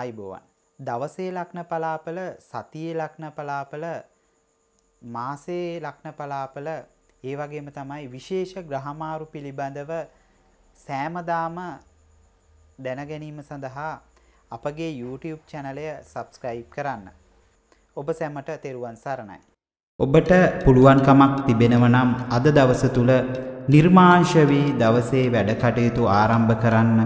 ආයිබෝවන් දවසේ ලක්න පලාපල සතියේ ලක්න පලාපල මාසේ ලක්න පලාපල ඒ වගේම තමයි විශේෂ ග්‍රහමාරු පිළිබඳව සෑමදාම දැනගැනීම සඳහා අපගේ YouTube චැනලය සබස්ක්‍රයිබ් කරන්න. ඔබ සැමට තෙරුවන් සරණයි. ඔබට පුළුවන්කමක් තිබෙනවනම් අද දවස තුළ නිර්මාංශවී දවසේ වැඩකටයුතු ආරම්භ කරන්න.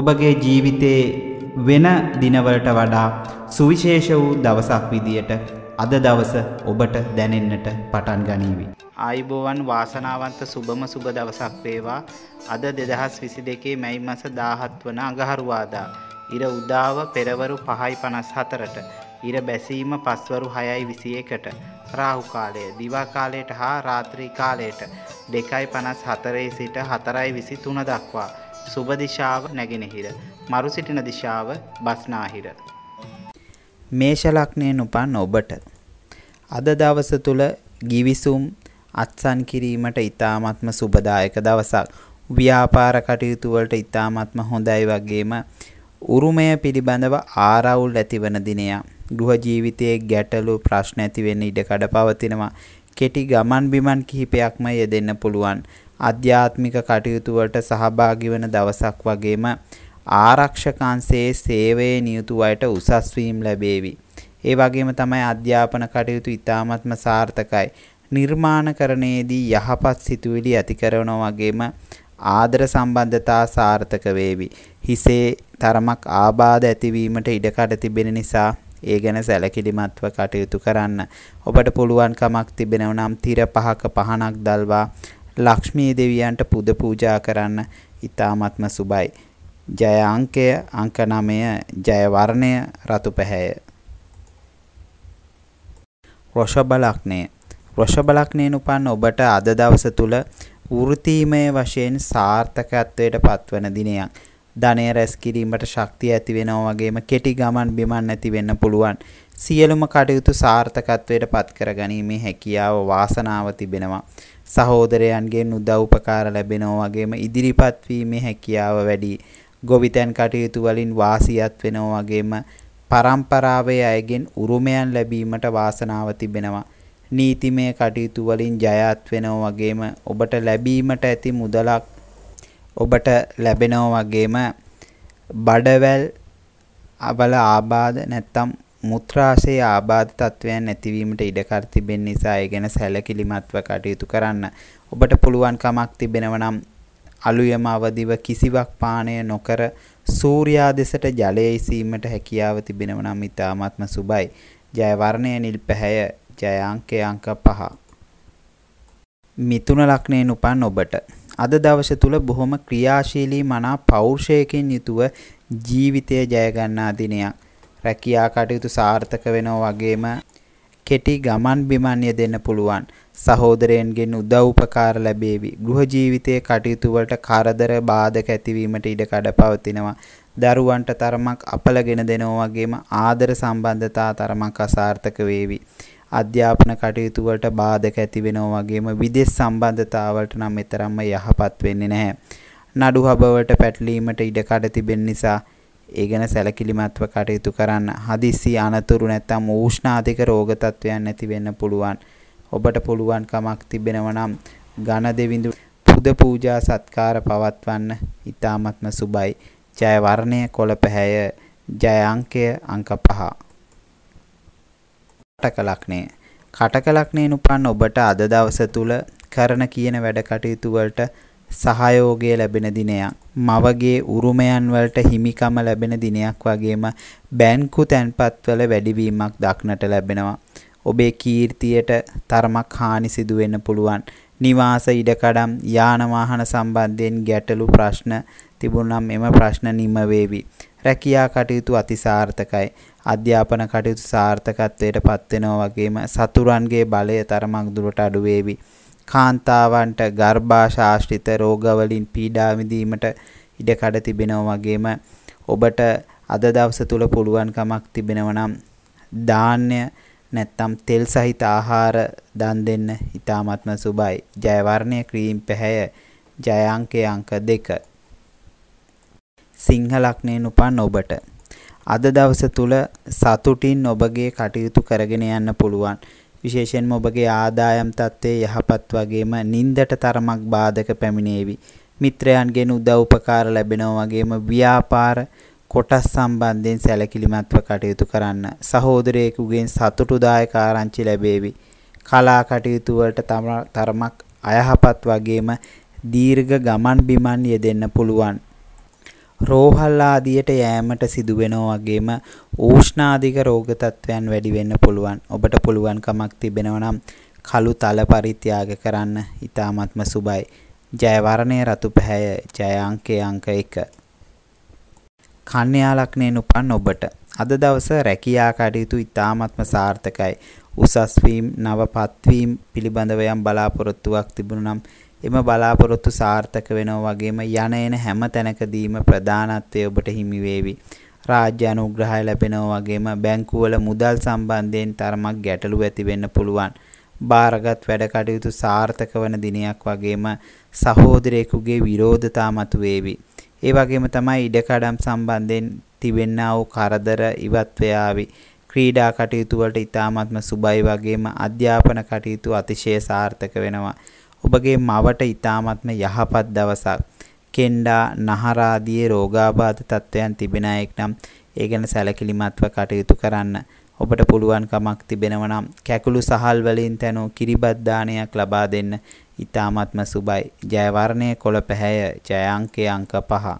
ඔබගේ ජීවිතයේ වෙන දිනවලට වඩා සුවිශේෂ වූ දවසක් විදියට අද දවස ඔබට දැනෙන්නට පටන් ගනීවි. ආයිබෝවන් වාසනාවන්ත සුබම සුබ දවසක් වේවා අද දෙදහස් විසි දෙකේ මැයි මස දාහත් වන අගහරුවාදා. ඉර උදාව පෙරවරු පහයි පනස් හතරට. ඉර බැසීම පස්වරු හයයි විසියකට. රාහුකාලය දිවාකාලයට හා රාත්‍රී කාලයට දෙකයි පනස් හතරේ සිට හතරයි විසි තුන දක්වා. සුභදිශාව නැගෙනහිර. මරු සිටින දිශාව බස්නාහිර. මේෂලක්නයෙන් උපන් ඔබට. අද දවස තුළ ගිවිසුම් අත්සන් කිරීමට ඉතාමත්ම සුබදායක දවසක්. ව්‍යාපාර කටයුතුවලට ඉතාමත්ම හොඳයි වගේම උරුමය පිළිබඳව ආරවුල් ඇතිවන දිනයා. ගෘහ ජීවිතයේ ගැටලු ප්‍රශ්න ඇතිවෙන්න ඉඩකඩ පවතිනවා. කෙටි ගමන් බිමන් කිහිපයක්ම යෙදෙන්න පුළුවන්. අධ්‍යාත්මික කටයුතු වලට සහභාගී වන දවසක් වගේම ආරක්ෂකංශයේ සේවයේ නියුතු අයට උසස් වීම ලැබේවි. ඒ වගේම තමයි අධ්‍යාපන කටයුතු ඉතාමත්ම සාර්ථකයි. නිර්මාණකරණයේදී යහපත් සිතුවිලි ඇති කරනවා වගේම ආදර සම්බන්ධතා සාර්ථක වේවි. හිසේ තරමක් ආබාධ ඇතිවීමට ඉඩකඩ තිබෙන නිසා ඒ ගැන සැලකිලිමත්ව කටයුතු කරන්න. ඔබට පුළුවන් කමක් තිබෙනව නම් තිර පහක පහනක් දල්වා ලක්ෂ්මී දෙවියන්ට පුද පූජා කරන්න ඉතාමත්ම සුබයි. ජය අංකය අංක 9 ජය වර්ණය රතු පැහැය. වෘෂභ ලග්නය. වෘෂභ ලග්නයෙන් උපන් ඔබට අද දවස තුල වෘතීමය වශයෙන් සාර්ථකත්වයට පත්වන දිනයක්. ධනය රැස් කිරීමට ශක්තිය ඇති වෙනවා වගේම කෙටි ගමන් බිමන් නැති වෙන්න පුළුවන්. සියලුම කටයුතු සාර්ථකත්වයට පත් කර ගැනීමේ හැකියාව වාසනාව තිබෙනවා. සහෝදරයන්ගෙන් උදව්පකාර ලැබෙනවා වගේම ඉදිරිපත් වීමේ හැකියාව වැඩි. ගොවිතැන් කටයුතු වලින් වාසියත් වෙනවා වගේම පරම්පරාවේ අයගෙන් උරුමයන් ලැබීමට වාසනාව තිබෙනවා. නීතිමය කටයුතු වලින් ජයත් වෙනවා වගේම ඔබට ලැබීමට ඇති මුදලක් ඔබට ලැබෙනවා වගේම බඩවැල් අවල ආබාධ නැත්තම් මුත්‍රාශයේ ආබාධ තත්ත්වයන් ඇතිවීමට ඉඩකර තිබෙන නිසා ඒ ගැන සැලකිලිමත්ව කටයුතු කරන්න. ඔබට පුළුවන් කමක් තිබෙනවා නම් අලුයම අවදිව කිසිවක් පානය නොකර සූර්යා දෙසට ජලය ඉසීමට හැකියාව තිබෙනවා නම් ඉතාමත්ම සුබයි. ජය වර්ණය නිල් පැහැය ජය අංකය අංක 5. මිතුන ලග්නයෙන් උපන් ඔබට අද දවස තුල බොහොම ක්‍රියාශීලී මනා පෞරුෂයකින් යුතුව ජීවිතය ජය ගන්නා දිනයක්. රැකියා කටයුතු සාර්ථක වෙනවා වගේම කෙටි ගමන් බිමන් යෙදෙන්න පුළුවන්. සහෝදරයන්ගෙන් උදව් උපකාර ලැබේවි. ගෘහ ජීවිතයේ කටයුතු වලට කරදර බාධක ඇතිවීමට ඉඩ කඩ පවතිනවා. දරුවන්ට තරමක් අපලගෙන දෙනවා වගේම ආදර සම්බන්ධතා තරමක් අසාර්ථක වේවි. අධ්‍යාපන කටයුතු වලට බාධක ඇති වෙනවා වගේම විදේශ සම්බන්ධතාවලට නම් මෙතරම්ම යහපත් වෙන්නේ නැහැ. නඩු හබවට පැටලීමට ඉඩ කඩ තිබෙන නිසා ඒ ගැන සැලකිලිමත්ව කටයුතු කරන්න. හදිස්සි අනතුරු නැත්නම් ඌෂ්ණාධික රෝග තත්ත්වයන් ඇති වෙන්න පුළුවන්. ඔබට පුළුවන් කමක් තිබෙනවා නම් ඝන දෙවිඳු පුද පූජා සත්කාර පවත්වන්න ඉතාමත්ම සුබයි. ජය වර්ණය කොළ පැහැය ජය අංකය අංක 5. කටක ලක්ෂණය කටක ලක්ෂණයෙන් උපන් ඔබට අද දවස තුල කරන කියන වැඩ කටයුතු වලට සහයෝගය ලැබෙන දිනයක් මවගේ උරුමයන් වලට හිමිකම ලැබෙන දිනයක් වගේම බැංකු තැන්පත්වල වැඩිවීමක් දක්නට ලැබෙනවා ඔබේ කීර්තියට තරමක් හානි සිදු වෙන්න පුළුවන් නිවාස ඉඩකඩම් යාන වාහන සම්බන්ධයෙන් ගැටලු ප්‍රශ්න තිබුණනම් එම ප්‍රශ්න නිම වේවි රැකියා කටයුතු අතිසාර්ථකයි අධ්‍යාපන කටයුතු සාර්ථකත්වයට පත් වෙනවා වගේම සතුරන්ගේ බලය තරමක් දුරට අඩු වේවි කාන්තාවන්ට ගර්භාශාශ්‍රිත රෝගවලින් පීඩා විඳීමට ඉඩකඩ තිබෙනවා වගේම ඔබට අද දවස තුල පුළුවන්කමක් තිබෙනවා නම් ධාන්‍ය නැත්තම් තෙල් සහිත ආහාර දන් දෙන්න ඉතාමත්ම සුබයි. ජය වර්ණය ක්‍රීම් පැහැය ජය අංකය අංක 2. සිංහ ලග්නයෙන් උපන් ඔබට අද දවස තුල සතුටින් ඔබගේ කටයුතු කරගෙන යන්න පුළුවන්. විශේෂයෙන්ම ඔබගේ ආදායම් තත්ත්වයේ යහපත් වගේම නින්දට තරමක් බාධක පැමිණේවි. මිත්‍රයන්ගෙන් උදව් උපකාර ලැබෙනවා වගේම ව්‍යාපාර කොටස් සම්බන්ධයෙන් සැලකිලිමත්ව කටයුතු කරන්න. සහෝදරයෙකුගෙන් සතුටුදායක ආරංචි ලැබේවි. කලා කටයුතු වලට තරමක් අයහපත් වගේම දීර්ඝ ගමන් බිමන් යෙදෙන්න පුළුවන්. රෝහල් ආදියට යෑමට සිදුවෙනවා වගේම ඌෂ්ණාධික රෝග තත්ත්වයන් වැඩි වෙන්න පුළුවන්. ඔබට පුළුවන් කමක් තිබෙනවා නම් කළු තල පරිත්‍යාග කරන්න. ඊ타ත්ම සුබයි. ජය වර්ණයේ රතු පැහැය ජය අංකයේ අංක 1. කන්‍යා ලග්නයෙන් උපන් ඔබට අද දවස රැකියා කටයුතු ඊ타ත්ම සාර්ථකයි. උසස් වීම, නව පත්වීම පිළිබඳව යම් බලාපොරොත්තුවක් තිබුණනම් එම බලාපොරොත්තු සාර්ථක වෙනවා වගේම යන එන හැම තැනකදීම ප්‍රධානත්වය ඔබට හිමි වේවි. රාජ්‍ය අනුග්‍රහය ලැබෙනවා වගේම බැංකුවල මුදල් සම්බන්ධයෙන් තරමක් ගැටලු ඇති වෙන්න පුළුවන්. බාරගත් වැඩ කටයුතු සාර්ථක වන දිනයක් වගේම සහෝදරයෙකුගේ විරෝධතා මතු වේවි. ඒ වගේම තමයි ඉඩකඩම් සම්බන්ධයෙන් තිබෙන්නා වූ කරදර ඉවත් වේවි. ක්‍රීඩා කටයුතු වලට ඉතාමත්ම සුබයි වගේම අධ්‍යාපන කටයුතු අතිශය සාර්ථක වෙනවා. ඔබගේ මවට ඊ타මත්ම යහපත් දවසක් කෙන්ඩා නහරාදී රෝගාබාධ තත්ත්වයන් තිබෙන අයෙක් නම් ඒ ගැන සැලකිලිමත්ව කටයුතු කරන්න ඔබට පුළුවන් කමක් තිබෙනවා නම් කැකුළු සහල් වලින් තනෝ කිරිබත් දානයක් ලබා දෙන්න ඊ타මත්ම සුබයි ජයවර්ණයේ කොළ පැහැය ජය අංක 5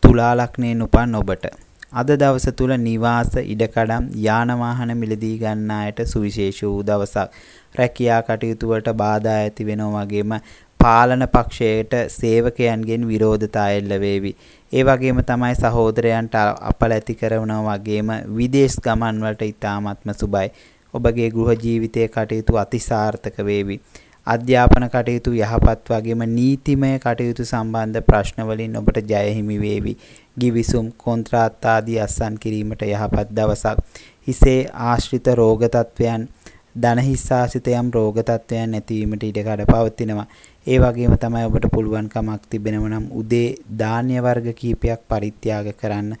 තුලා ලග්නයෙන් උපන් ඔබට අද දවස තුල නිවාස ඉඩකඩම් යාන වාහන මිලදී ගන්න අයට සුවිශේෂ වූ දවසක් රැකියා කටයුතු වලට බාධා ඇති වෙනවා වගේම පාලන පක්ෂයට සේවකයන්ගෙන් විරෝධතා එල්ල වේවි. ඒ වගේම තමයි සහෝදරයන්ට අපල ඇති කරනවා වගේම විදේශ ගමන් වලට ඉතාමත්ම සුබයි. ඔබගේ ගෘහ ජීවිතයේ කටයුතු අතිසාර්ථක වේවි. අධ්‍යාපන කටයුතු යහපත් වගේම නීතිමය කටයුතු සම්බන්ධ ප්‍රශ්න වලින් ඔබට ජය හිමි වේවි. ගිවිසුම් කොන්ත්‍රාත් ආදී අත්සන් කිරීමට යහපත් දවසක්. හිසේ ආශ්‍රිත රෝග තත්වයන් ධන හිස්සාසිතයම් රෝග තත්ත්වයන් නැතිවීමට ඉඩකඩ පවතිනවා. ඒ වගේම තමයි ඔබට පුළුවන් කමක් තිබෙනව නම් උදේ ධාන්‍ය වර්ග කීපයක් පරිත්‍යාග කරන්න.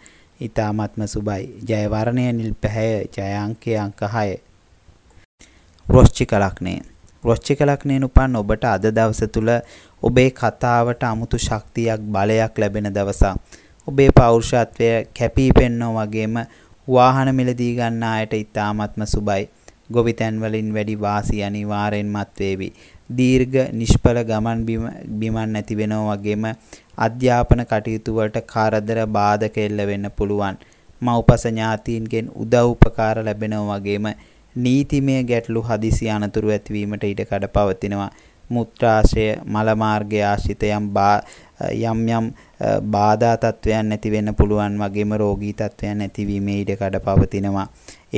ඊ타මාත්ම සුබයි. ජය වර්ණය නිල් පැහැය ජය අංකය අංක 6. වෘශ්චික ලග්නය. වෘශ්චික ලග්නයෙන් උපන් ඔබට අද දවස තුල ඔබේ කතාවට 아무තු ශක්තියක් බලයක් ලැබෙන දවසක්. ඔබේ පෞරුෂත්වය කැපී පෙනෙනා වගේම වාහන මිලදී ගන්න අයට ඊ타මාත්ම සුබයි. ගොවිතැන් වලින් වැඩි වාසි අනිවාර්යෙන්මත් වේවි. දීර්ඝ නිෂ්ඵල ගමන් බිමන් නැති වෙනවා වගේම අධ්‍යාපන කටයුතු වලට කාදර බාධක එල්ල වෙන්න පුළුවන්. මව්පස ඥාතීන්ගෙන් උදව් උපකාර ලැබෙනවා වගේම නීතිමය ගැටලු හදිසි අනතුරු ඇතිවීමට ඉඩ කඩ පවතිනවා. මුත්‍රාශය මල මාර්ගය ආශ්‍රිත යම් යම් යම් බාධා තත්වයන් නැති වෙන්න පුළුවන් වගේම රෝගී තත්වයන් නැතිවීමේ ඉඩ කඩ පවතිනවා.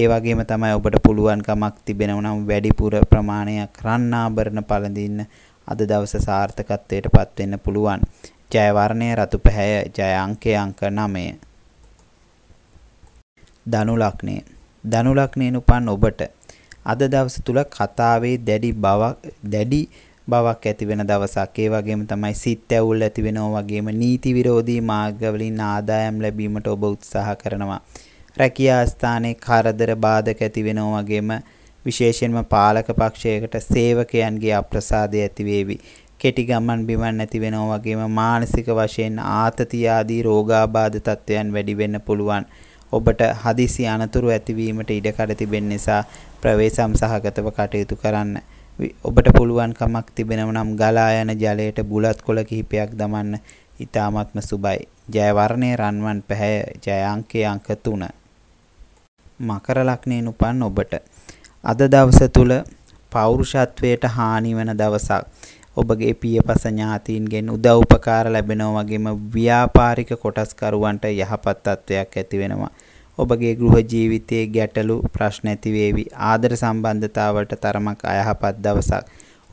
ඒ වගේම තමයි ඔබට පුළුවන් කමක් තිබෙනවා නම් වැඩිපුර ප්‍රමාණයක් රන්නාභරණ පළඳින්න අද දවස සාර්ථකත්වයට පත් වෙන්න පුළුවන්. ජය වර්ණය රතු පැහැය ජය අංකය අංක 9. ධනු ලග්නය. ධනු ලග්නයෙන් උපන් ඔබට අද දවස තුල කතාවේ දැඩි බවක් දැඩි බවක් ඇති වෙන දවසක්. ඒ වගේම තමයි සිත් ඇවුල් ඇති වෙනවා වගේම නීති විරෝධී මාර්ගවලින් ආදායම් ලැබීමට ඔබ උත්සාහ කරනවා. රැකියා ස්ථානයේ කරදර බාධක ඇති වෙනවා වගේම විශේෂයෙන්ම පාලක පක්ෂයකට සේවකයන්ගේ අප්‍රසාදය ඇති වේවි. කෙටි ගමන් බිමන් නැති වෙනවා වගේම මානසික වශයෙන් ආතතිය ආදී රෝගාබාධ තත්ත්වයන් වැඩි වෙන්න පුළුවන්. ඔබට හදිසි අනතුරු ඇතිවීමට ඉඩ කඩ තිබෙන නිසා ප්‍රවේසම් සහගතව කටයුතු කරන්න. ඔබට පුළුවන් කමක් තිබෙනව නම් ගලා යන ජලයට බුලත් කොළ කිහිපයක් දමන්න ඉතාමත්ම සුබයි. ජය වර්ණය රන්වන් පැහැය ජය අංකයේ අංක 3. මකර ලග්නයෙන් උපන් ඔබට අද දවස තුල පෞරුෂත්වයට හානි වන දවසක්. ඔබගේ පියපස ඥාතීන්ගෙන් උදව් උපකාර ලැබෙනවා වගේම ව්‍යාපාරික කොටස්කරුවන්ට යහපත් තත්ත්වයක් ඇති වෙනවා. ඔබගේ ගෘහ ජීවිතයේ ගැටලු ප්‍රශ්න ඇතිවේවි. ආදර සම්බන්ධතාවට තරමක් අයහපත් දවසක්.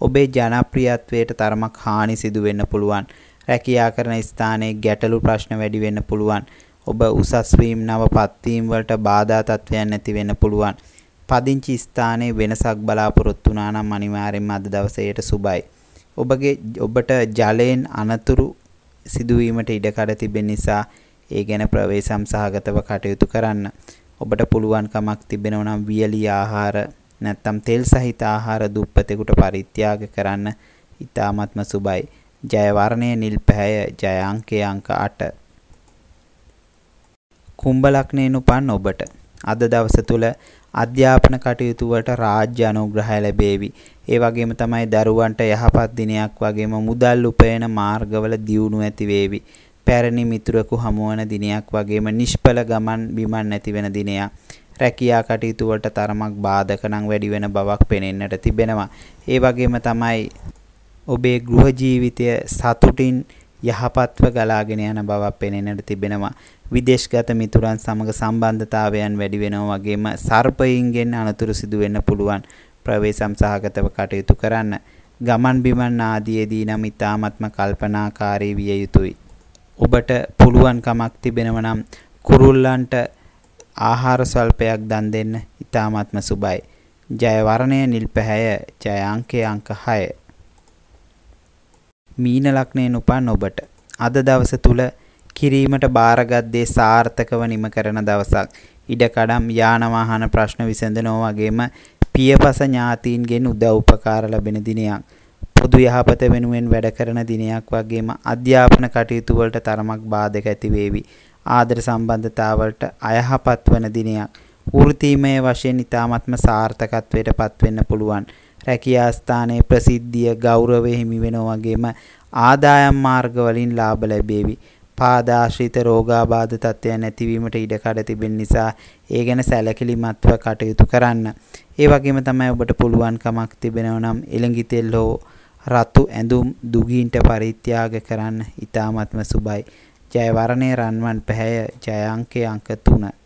ඔබේ ජනප්‍රියත්වයට තරමක් හානි සිදු වෙන්න පුළුවන්. රැකියා කරන ස්ථානයේ ගැටලු ප්‍රශ්න වැඩි වෙන්න පුළුවන්. ඔබ උසස් වීම නව පත්වීම් වලට බාධා තත්ත්වයන් ඇති වෙන්න පුළුවන්. පදිංචි ස්ථානයේ වෙනසක් බලාපොරොත්තු වුණා නම් අනිවාර්යයෙන්ම අද දවසේට සුබයි. ඔබගේ ඔබට ජලයෙන් අනතුරු සිදුවීමට ඉඩකඩ තිබෙන නිසා ඒ ගැන ප්‍රවේසම් සහගතව කටයුතු කරන්න. ඔබට පුළුවන් කමක් තිබෙනවා නම් වියලි ආහාර නැත්තම් තෙල් සහිත ආහාර දුප්පතෙකුට පරිත්‍යාග කරන්න ඉතාමත්ම සුබයි. ජය වර්ණය නිල් පැහැය ජය අංකය අංක 8. කුම්භ ලග්නයෙන් උපන් ඔබට අද දවස තුල අධ්‍යාපන කටයුතු වලට රාජ්‍ය අනුග්‍රහය ලැබේවි. ඒ වගේම තමයි දරුවන්ට යහපත් දිනයක් වගේම මුදල් උපයන මාර්ගවල දියුණුව ඇති වේවි. පැරණි මිතුරකු හමුවන දිනයක් වගේම නිෂ්පල ගමන් බිමන් නැති වෙන දිනයක්. රැකියා කටයුතු වලට තරමක් බාධක නම් වැඩි වෙන බවක් පෙනෙන්නට තිබෙනවා. ඒ වගේම තමයි ඔබේ ගෘහ ජීවිතය සතුටින් යහපත්ව ගලාගෙන යන බවක් පෙනෙන්නට තිබෙනවා. විදේශගත මිතුරන් සමග සම්බන්ධතාවයන් වැඩි වෙනවා වගේම සර්පයින්ගෙන් අනතුරු සිදු වෙන්න පුළුවන්. ප්‍රවේසම් සහගතව කටයුතු කරන්න. ගමන් බිමන් ආදීදී නම් ඊ타ත්ම කල්පනාකාරී විය යුතුයි. ඔබට පුළුවන් කමක් තිබෙනවනම් කුරුල්ලන්ට ආහාර සල්පයක් දන් දෙන්න ඉතාමත්ම සුබයි. ජය වර්ණය නිල් පැහැය ජය අංකය අංක 6. මීන ලග්නයෙන් උපන් ඔබට අද දවස තුල කිරීමට බාරගත් දේ සාර්ථකව නිම කරන දවසක්. ඉඩකඩම් යාන වාහන ප්‍රශ්න විසඳනවා වගේම පියපස ඥාතීන්ගෙන් උදව් උපකාර ලැබෙන දිනයක්. පොදු යහපත වෙනුවෙන් වැඩ කරන දිනයක් වගේම අධ්‍යාපන කටයුතු වලට තරමක් බාධක ඇති වේවි. ආදර සම්බන්ධතාවලට අයහපත් වන දිනයක්. වෘත්තීමය වශයෙන් ඊ타මත්ම සාර්ථකත්වයට පත්වෙන්න පුළුවන්. රැකියා ස්ථානයේ ප්‍රසිද්ධිය ගෞරවය හිමි වෙනා වගේම ආදායම් මාර්ග වලින් ලාභ ලැබේවි. පාදාශ්‍රිත රෝගාබාධ තත්ත්වයන් ඇතිවීමට ඉඩකඩ තිබෙන නිසා ඒ ගැන සැලකිලිමත්ව කටයුතු කරන්න. ඒ වගේම තමයි ඔබට පුළුවන්කමක් තිබෙනවා නම් එළඟි තෙල් හෝ රතු ඇඳුම් දුගීන්ට පරිත්‍යාග කරන්න ඉතාමත්ම සුබයි. ජය වරණය රන්වන් පැහැය ජය අංකය අංක 3.